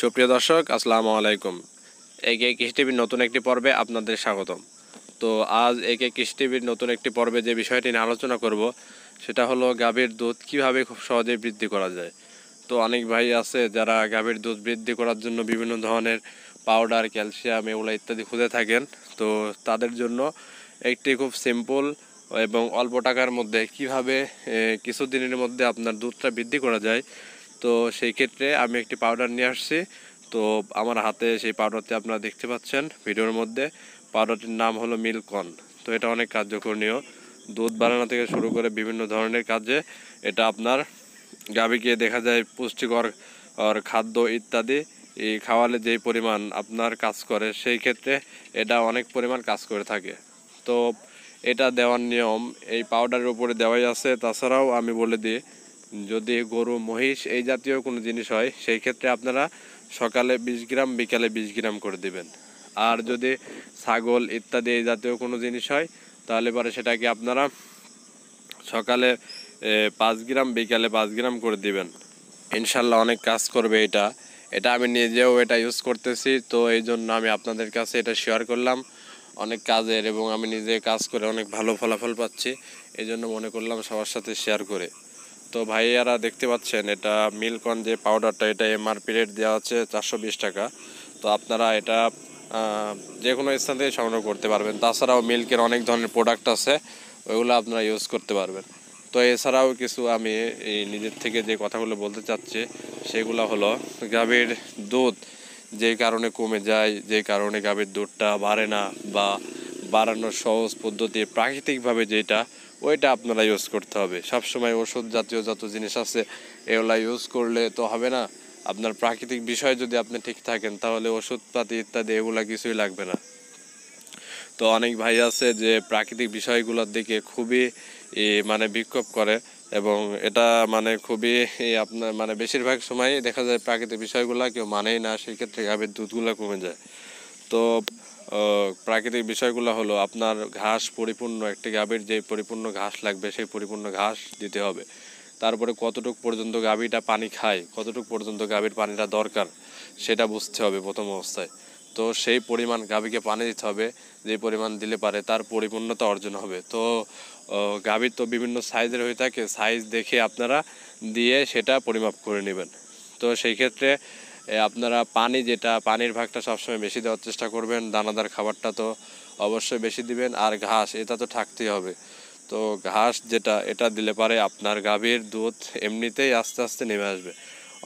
সুপ্রিয় দর্শক আসসালামু আলাইকুম একে কৃষি টিভির নতুন একটি পর্বে আপনাদের স্বাগতম তো আজ একে কৃষি টিভির নতুন একটি পর্বে যে বিষয়টি নিয়ে আলোচনা করব সেটা হলো গাভীর দুধ কিভাবে খুব সহজে বৃদ্ধি করা যায় তো অনেক ভাই আছে যারা গাভীর দুধ বৃদ্ধি করার জন্য বিভিন্ন ধরনের পাউডার ক্যালসিয়াম এগুলো ইত্যাদি খুঁজে থাকেন তো তাদের জন্য একটি খুব সিম্পল এবং অল্প টাকার মধ্যে কিছু কিছুদিনের মধ্যে আপনার দুধটা বৃদ্ধি করা যায় তো সেই ক্ষেত্রে আমি একটি পাউডার নিয়ে আসছি তো আমার হাতে সেই পাউডারটি আপনারা দেখতে পাচ্ছেন ভিডিওর মধ্যে পাউডারটির নাম হলো মিল্কন তো এটা অনেক কার্যকরণীয় দুধ বানানো থেকে শুরু করে বিভিন্ন ধরনের কাজে এটা আপনার গিয়ে দেখা যায় পুষ্টিকর খাদ্য ইত্যাদি এই খাওয়ালে যেই পরিমাণ আপনার কাজ করে সেই ক্ষেত্রে এটা অনেক পরিমাণ কাজ করে থাকে তো এটা দেওয়ার নিয়ম এই পাউডারের উপরে দেওয়াই আছে তাছাড়াও আমি বলে দিই যদি গরু মহিষ এই জাতীয় কোনো জিনিস হয় সেই ক্ষেত্রে আপনারা সকালে বিশ গ্রাম বিকালে বিশ গ্রাম করে দিবেন আর যদি ছাগল ইত্যাদি এই জাতীয় কোনো জিনিস হয় তাহলে পরে সেটাকে আপনারা সকালে পাঁচ গ্রাম বিকালে পাঁচ গ্রাম করে দিবেন ইনশাল্লাহ অনেক কাজ করবে এটা এটা আমি নিজেও এটা ইউজ করতেছি তো এই জন্য আমি আপনাদের কাছে এটা শেয়ার করলাম অনেক কাজের এবং আমি নিজে কাজ করে অনেক ভালো ফলাফল পাচ্ছি এই জন্য মনে করলাম সবার সাথে শেয়ার করে তো ভাইয়ারা দেখতে পাচ্ছেন এটা মিলকন যে পাউডারটা এটা এমআরপি রেট দেওয়া হচ্ছে চারশো টাকা তো আপনারা এটা যে কোনো স্থান থেকে সংগ্রহ করতে পারবেন তাছাড়াও মিল্কের অনেক ধরনের প্রোডাক্ট আছে ওইগুলো আপনারা ইউজ করতে পারবেন তো এছাড়াও কিছু আমি এই নিজের থেকে যে কথাগুলো বলতে চাচ্ছি সেগুলো হলো গাভীর দুধ যে কারণে কমে যায় যে কারণে গাভীর দুধটা বাড়ে না বা বাড়ানোর সহজ পদ্ধতি প্রাকৃতিকভাবে যেটা ওইটা আপনারা ইউজ করতে হবে সবসময় ওষুধ জাতীয় যত জিনিস আছে এগুলা ইউজ করলে তো হবে না আপনার প্রাকৃতিক বিষয় যদি আপনি ঠিক থাকেন তাহলে ওষুধপাতি ইত্যাদি এগুলা কিছুই লাগবে না তো অনেক ভাই আছে যে প্রাকৃতিক বিষয়গুলোর দিকে খুবই মানে বিক্ষোভ করে এবং এটা মানে খুবই আপনার মানে বেশিরভাগ সময় দেখা যায় প্রাকৃতিক বিষয়গুলো কেউ মানেই না সেই ক্ষেত্রে গাভীর দুধগুলো কমে যায় তো প্রাকৃতিক বিষয়গুলো হলো আপনার ঘাস পরিপূর্ণ একটি গাভীর যে পরিপূর্ণ ঘাস লাগবে সেই পরিপূর্ণ ঘাস দিতে হবে তারপরে কতটুক পর্যন্ত গাভীটা পানি খায় কতটুক পর্যন্ত গাভীর পানিটা দরকার সেটা বুঝতে হবে প্রথম অবস্থায় তো সেই পরিমাণ গাভীকে পানি দিতে হবে যে পরিমাণ দিলে পারে তার পরিপূর্ণতা অর্জন হবে তো গাভীর তো বিভিন্ন সাইজের হয়ে থাকে সাইজ দেখে আপনারা দিয়ে সেটা পরিমাপ করে নেবেন তো সেই ক্ষেত্রে আপনারা পানি যেটা পানির ভাগটা সবসময় বেশি দেওয়ার চেষ্টা করবেন দানাদার খাবারটা তো অবশ্যই বেশি দিবেন আর ঘাস এটা তো থাকতেই হবে তো ঘাস যেটা এটা দিলে পারে আপনার গাভীর দুধ এমনিতেই আস্তে আস্তে নেমে আসবে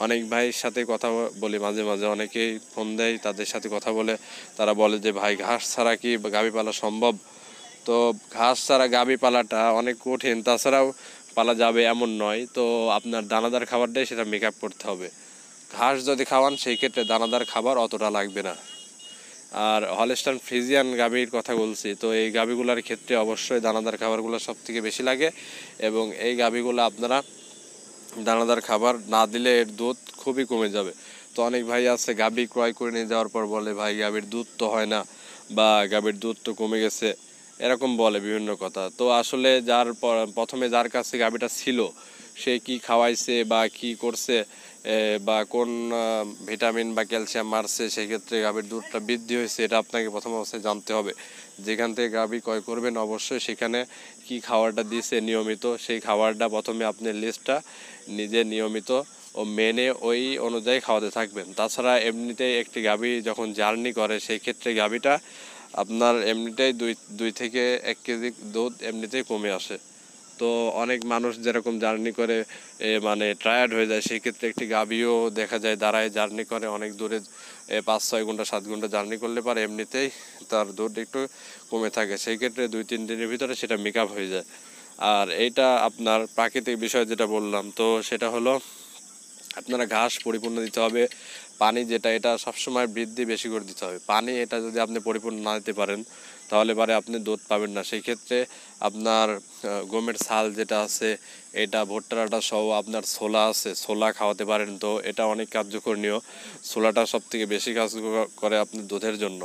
অনেক ভাইয়ের সাথে কথা বলি মাঝে মাঝে অনেকেই ফোন দেয় তাদের সাথে কথা বলে তারা বলে যে ভাই ঘাস ছাড়া কি গাভী পালা সম্ভব তো ঘাস ছাড়া গাভী পালাটা অনেক কঠিন তাছাড়াও পালা যাবে এমন নয় তো আপনার দানাদার খাবারটাই সেটা মেক করতে হবে ঘাস যদি খাওয়ান সেই ক্ষেত্রে দানাদার খাবার অতটা লাগবে না আর হলেস্টান ফ্রিজিয়ান গাভীর কথা বলছি তো এই গাভীগুলোর ক্ষেত্রে অবশ্যই দানাদার খাবারগুলো সব থেকে বেশি লাগে এবং এই গাভীগুলো আপনারা দানাদার খাবার না দিলে এর দুধ খুবই কমে যাবে তো অনেক ভাই আছে গাভী ক্রয় করে নিয়ে যাওয়ার পর বলে ভাই গাভীর দুধ তো হয় না বা গাভীর দুধ তো কমে গেছে এরকম বলে বিভিন্ন কথা তো আসলে যার প্রথমে যার কাছে গাভীটা ছিল সে কি খাওয়াইছে বা কি করছে বা কোন ভিটামিন বা ক্যালসিয়াম মারছে সেক্ষেত্রে গাভীর দুধটা বৃদ্ধি হয়েছে এটা আপনাকে প্রথম অবস্থায় জানতে হবে যেখান থেকে গাভী ক্রয় করবেন অবশ্যই সেখানে কি খাবারটা দিছে নিয়মিত সেই খাবারটা প্রথমে আপনি লিস্টটা নিজে নিয়মিত ও মেনে ওই অনুযায়ী খাওয়াতে থাকবেন তাছাড়া এমনিতেই একটি গাভী যখন জার্নি করে সেই ক্ষেত্রে গাভীটা আপনার এমনিতেই দুই দুই থেকে এক কেজি দুধ এমনিতেই কমে আসে তো অনেক মানুষ যেরকম জার্নি করে মানে টায়ার্ড হয়ে যায় সেই ক্ষেত্রে একটি গাভীও দেখা যায় দাঁড়ায় জার্নি করে অনেক দূরে পাঁচ ছয় ঘন্টা সাত ঘন্টা জার্নি করলে পারে এমনিতেই তার দৌড় একটু কমে থাকে সেই ক্ষেত্রে দুই তিন দিনের ভিতরে সেটা মেক হয়ে যায় আর এইটা আপনার প্রাকৃতিক বিষয় যেটা বললাম তো সেটা হলো আপনারা ঘাস পরিপূর্ণ দিতে হবে পানি যেটা এটা সবসময় বৃদ্ধি বেশি করে দিতে হবে পানি এটা যদি আপনি পরিপূর্ণ না দিতে পারেন তাহলে পরে আপনি দুধ পাবেন না সেই ক্ষেত্রে আপনার গমের ছাল যেটা আছে এটা ভুট্টাটা সহ আপনার ছোলা আছে ছোলা খাওয়াতে পারেন তো এটা অনেক কার্যকরণীয় ছোলাটা সব থেকে বেশি কাজ করে আপনি দুধের জন্য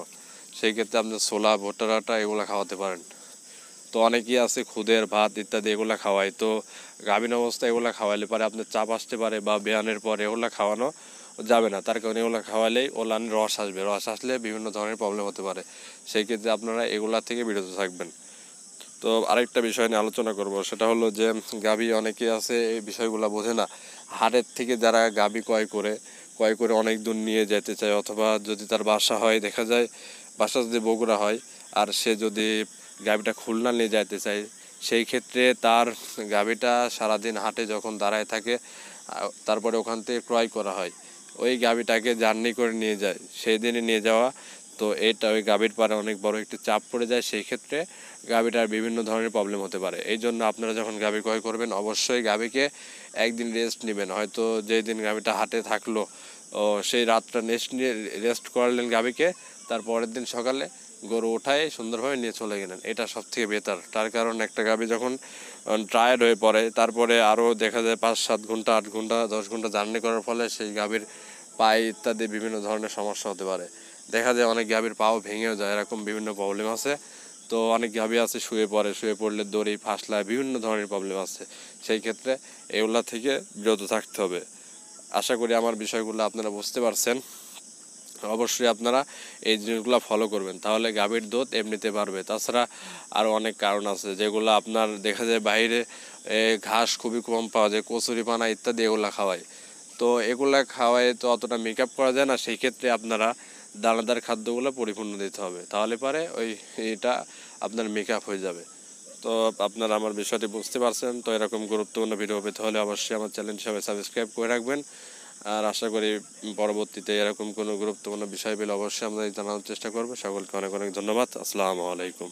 সেই ক্ষেত্রে আপনি ছোলা আটা এগুলো খাওয়াতে পারেন তো অনেকেই আছে খুদের ভাত ইত্যাদি এগুলো খাওয়ায় তো গাভীন অবস্থায় এগুলো খাওয়াইলে পরে আপনার চাপ আসতে পারে বা বেয়ানের পরে এগুলো খাওয়ানো যাবে না তার কারণে এগুলো খাওয়ালেই ওলান রস আসবে রস আসলে বিভিন্ন ধরনের প্রবলেম হতে পারে সেই ক্ষেত্রে আপনারা এগুলা থেকে বিরত থাকবেন তো আরেকটা বিষয় নিয়ে আলোচনা করব সেটা হলো যে গাবি অনেকে আছে এই বিষয়গুলো বোঝে না হাটের থেকে যারা গাবি ক্রয় করে ক্রয় করে অনেক দূর নিয়ে যেতে চায় অথবা যদি তার বাসা হয় দেখা যায় বাসা যদি বগুড়া হয় আর সে যদি গাভীটা খুলনা নিয়ে যাইতে চাই সেই ক্ষেত্রে তার গাভীটা সারাদিন হাটে যখন দাঁড়ায় থাকে তারপরে ওখান থেকে ক্রয় করা হয় ওই গাভীটাকে জার্নি করে নিয়ে যায় সেই দিনে নিয়ে যাওয়া তো এটা ওই গাভীর পারে অনেক বড় একটি চাপ পড়ে যায় সেই ক্ষেত্রে গাভীটার বিভিন্ন ধরনের প্রবলেম হতে পারে এই জন্য আপনারা যখন গাভী ক্রয় করবেন অবশ্যই গাভীকে একদিন রেস্ট নেবেন হয়তো যেই দিন গাভীটা হাটে থাকলো ও সেই রাতটা নেস্ট নিয়ে রেস্ট করালেন গাভীকে তার পরের দিন সকালে গরু ওঠায় সুন্দরভাবে নিয়ে চলে গেলেন এটা সব থেকে বেতার তার কারণ একটা গাভি যখন টায়ার্ড হয়ে পড়ে তারপরে আরও দেখা যায় পাঁচ সাত ঘন্টা আট ঘন্টা দশ ঘন্টা জার্নি করার ফলে সেই গাভীর পায়ে ইত্যাদি বিভিন্ন ধরনের সমস্যা হতে পারে দেখা যায় অনেক গাভীর পাও ভেঙেও যায় এরকম বিভিন্ন প্রবলেম আছে তো অনেক গাভী আছে শুয়ে পড়ে শুয়ে পড়লে দড়ি ফাঁসলায় বিভিন্ন ধরনের প্রবলেম আছে সেই ক্ষেত্রে এগুলা থেকে বিরত থাকতে হবে আশা করি আমার বিষয়গুলো আপনারা বুঝতে পারছেন অবশ্যই আপনারা এই জিনিসগুলো ফলো করবেন তাহলে গাভীর দুধ এমনিতে বাড়বে তাছাড়া আরও অনেক কারণ আছে যেগুলো আপনার দেখা যায় বাইরে ঘাস খুবই কম পাওয়া যায় কচুরি পানা ইত্যাদি এগুলো খাওয়ায় তো এগুলো খাওয়ায় তো অতটা মেক করা যায় না সেই ক্ষেত্রে আপনারা দানাদার খাদ্যগুলো পরিপূর্ণ দিতে হবে তাহলে পারে ওই এটা আপনার মেক হয়ে যাবে তো আপনারা আমার বিষয়টি বুঝতে পারছেন তো এরকম গুরুত্বপূর্ণ ভিডিও পেতে হলে অবশ্যই আমার চ্যানেল হিসাবে সাবস্ক্রাইব করে রাখবেন আর আশা করি পরবর্তীতে এরকম কোনো গুরুত্বপূর্ণ বিষয় পেলে অবশ্যই আমরা জানানোর চেষ্টা করবো সকলকে অনেক অনেক ধন্যবাদ আসসালামু আলাইকুম